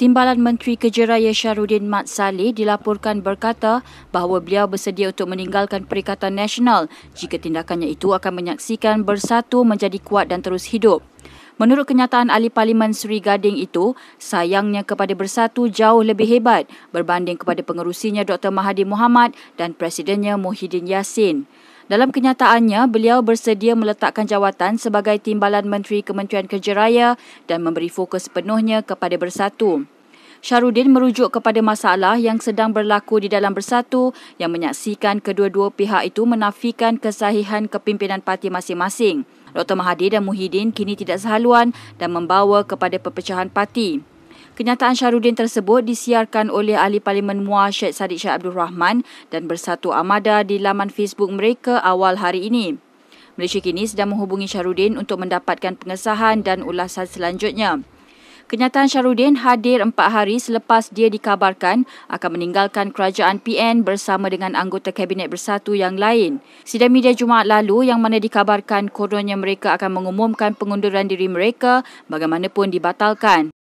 Timbalan Menteri Kerja Raya Syarudin Mat Saleh dilaporkan berkata bahawa beliau bersedia untuk meninggalkan Perikatan Nasional jika tindakannya itu akan menyaksikan bersatu menjadi kuat dan terus hidup. Menurut kenyataan ahli parlimen Seri Gading itu, sayangnya kepada Bersatu jauh lebih hebat berbanding kepada pengerusinya Dr. Mahathir Mohamad dan presidennya Muhyiddin Yassin. Dalam kenyataannya, beliau bersedia meletakkan jawatan sebagai Timbalan Menteri Kementerian Kerja Raya dan memberi fokus penuhnya kepada Bersatu. Syarudin merujuk kepada masalah yang sedang berlaku di dalam Bersatu yang menyaksikan kedua-dua pihak itu menafikan kesahihan kepimpinan parti masing-masing. Dr. Mahathir dan Muhyiddin kini tidak sehaluan dan membawa kepada perpecahan parti. Kenyataan Syarudin tersebut disiarkan oleh Ahli Parlimen MUA Syed Sadiq Syed Abdul Rahman dan Bersatu Amada di laman Facebook mereka awal hari ini. Malaysia kini sedang menghubungi Syarudin untuk mendapatkan pengesahan dan ulasan selanjutnya. Kenyataan Syarudin hadir empat hari selepas dia dikabarkan akan meninggalkan kerajaan PN bersama dengan anggota Kabinet Bersatu yang lain. Sidang media Jumaat lalu yang mana dikabarkan kononnya mereka akan mengumumkan pengunduran diri mereka bagaimanapun dibatalkan.